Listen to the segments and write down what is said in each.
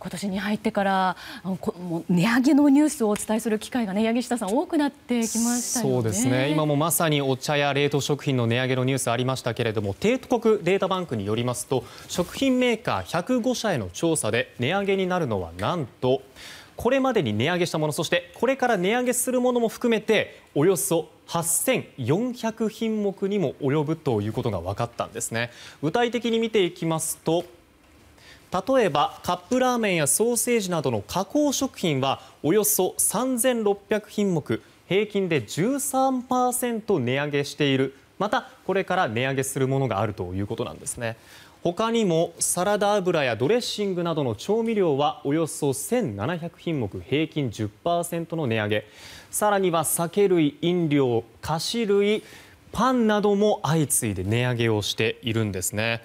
今年に入ってから値上げのニュースをお伝えする機会が柳下さん、多くなってきましたね。今もまさにお茶や冷凍食品の値上げのニュースがありましたけれども帝国データバンクによりますと食品メーカー105社への調査で値上げになるのはなんとこれまでに値上げしたものそしてこれから値上げするものも含めておよそ8400品目にも及ぶということが分かったんですね。具体的に見ていきますと例えばカップラーメンやソーセージなどの加工食品はおよそ3600品目平均で13％値上げしているまた、これから値上げするものがあるということなんですね。他にもサラダ油やドレッシングなどの調味料はおよそ1700品目平均10%の値上げ更には酒類、飲料、菓子類パンなども相次いで値上げをしているんですね。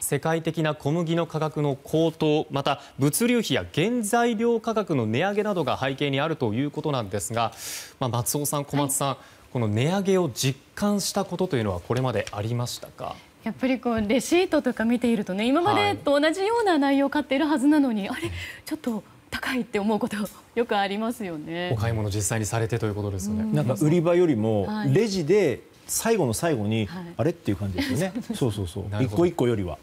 世界的な小麦の価格の高騰また、物流費や原材料価格の値上げなどが背景にあるということなんですが松尾さん、小松さんこの値上げを実感したことというのはこれまでありましたか？やっぱりこうレシートとか見ているとね今までと同じような内容を買っているはずなのに、あれちょっと。高いって思うことよくありますよね。お買い物実際にされてということですよね。なんか売り場よりもレジで最後の最後に、あれっていう感じですよね。一個一個よりは。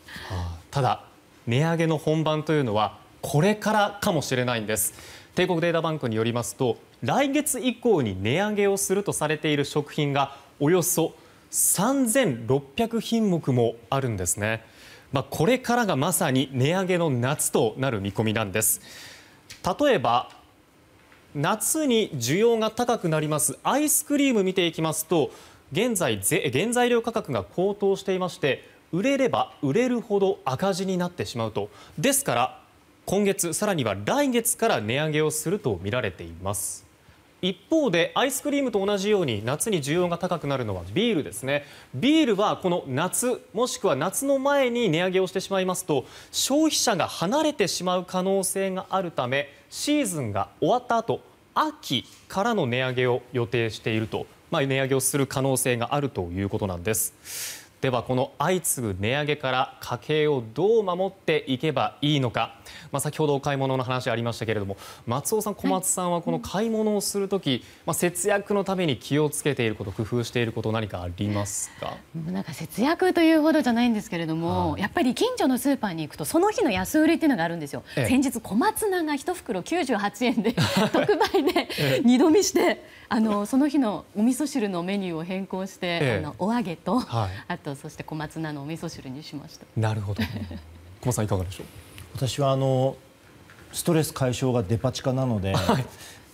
ただ、値上げの本番というのはこれからかもしれないんです。帝国データバンクによりますと来月以降に値上げをするとされている食品がおよそ3600品目もあるんですね。まあ、これからがまさに値上げの夏となる見込みなんです。例えば、夏に需要が高くなりますアイスクリームを見ていきますと現在、原材料価格が高騰していまして売れれば売れるほど赤字になってしまうとですから今月、更には来月から値上げをするとみられています。一方でアイスクリームと同じように夏に需要が高くなるのはビールですねビールはこの夏もしくは夏の前に値上げをしてしまいますと消費者が離れてしまう可能性があるためシーズンが終わった後秋からの値上げを予定していると、まあ、値上げをする可能性があるということなんです。では、この相次ぐ値上げから家計をどう守っていけばいいのか先ほどお買い物の話がありましたが松尾さん、小松さんは買い物をする時節約のために気をつけていること工夫していること何かありますか？節約というほどじゃないんですけどやっぱり近所のスーパーに行くとその日の安売りというのがあるんですよ。先日、小松菜が1袋98円で特売で 二度見してその日のおみそ汁のメニューを変更してお揚げと、あととそして小松菜のお味噌汁にしましたなるほど 小松さんいかがでしょう私はあのストレス解消がデパ地下なので、はい、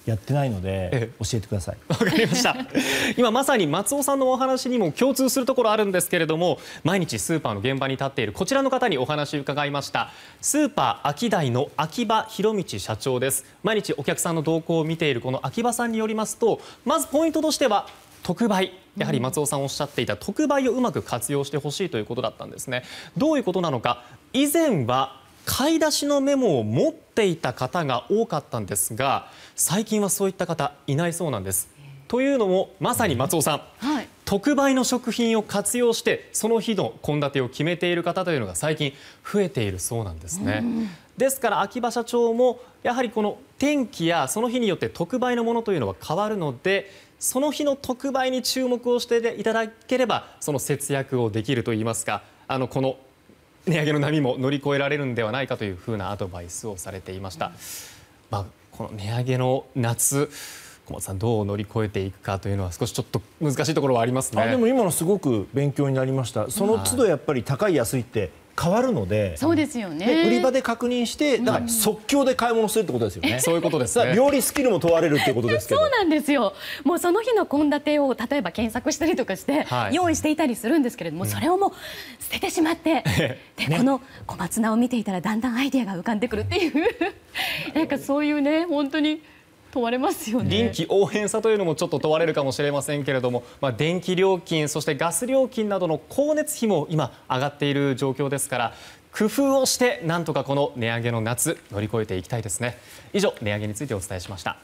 やってないので、教えてください。わかりました。今まさに松尾さんのお話にも共通するところあるんですけれども、毎日スーパーの現場に立っているこちらの方にお話を伺いました。スーパー秋代の秋葉博道社長です。毎日お客さんの動向を見ているこの秋葉さんによりますと、まずポイントとしては特売やはり松尾さんおっしゃっていた特売をうまく活用してほしいということだったんですね。どういうことなのか以前は買い出しのメモを持っていた方が多かったんですが最近はそういった方いないそうなんです。というのもまさに松尾さん、はい、特売の食品を活用してその日の献立を決めている方というのが最近増えているそうなんですね。ですから、秋葉社長もやはりこの天気やその日によって特売のものというのは変わるのでその日の特売に注目をしていただければその節約をできるといいますかあのこの値上げの波も乗り越えられるのではないかというふうなアドバイスをされていました。まあ、この値上げの夏小松さんどう乗り越えていくかというのは少しちょっと難しいところはありますねでも今のすごく勉強になりましたその都度やっぱり高い安いって変わるのでそうですよね売り場で確認してだから即興で買い物するってことですよね、そういうことですね料理スキルも問われるっていうことですけどそうなんですよもうその日の献立を例えば検索したりとかして、用意していたりするんですけれども、うん、それをもう捨ててしまって で、ね、この小松菜を見ていたらだんだんアイディアが浮かんでくるっていう なんかそういうね本当に問われますよね臨機応変さというのもちょっと問われるかもしれませんけれども、まあ、電気料金そしてガス料金などの光熱費も今、上がっている状況ですから工夫をして何とかこの値上げの夏乗り越えていきたいですね。以上値上げについてお伝えしました。